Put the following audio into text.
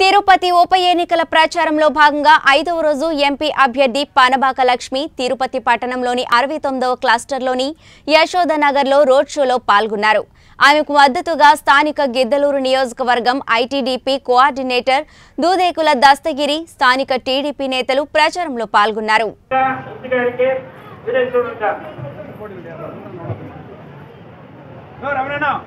తిరుపతి ఉప ఎన్నికల ప్రచారంలో భాగంగా ఐదవ రోజు ఎంపీ అభ్యర్థి పానబాక లక్ష్మి తిరుపతి పట్టణంలోని అరవై తొమ్మిదవ క్లస్టర్లోని యశోదనగర్లో రోడ్ షోలో పాల్గొన్నారు ఆమెకు మద్దతుగా స్థానిక గిద్దలూరు నియోజకవర్గం ఐటీడీపీ కోఆర్డినేటర్ దూదేకుల దస్తగిరి స్థానిక టీడీపీ నేతలు ప్రచారంలో పాల్గొన్నారు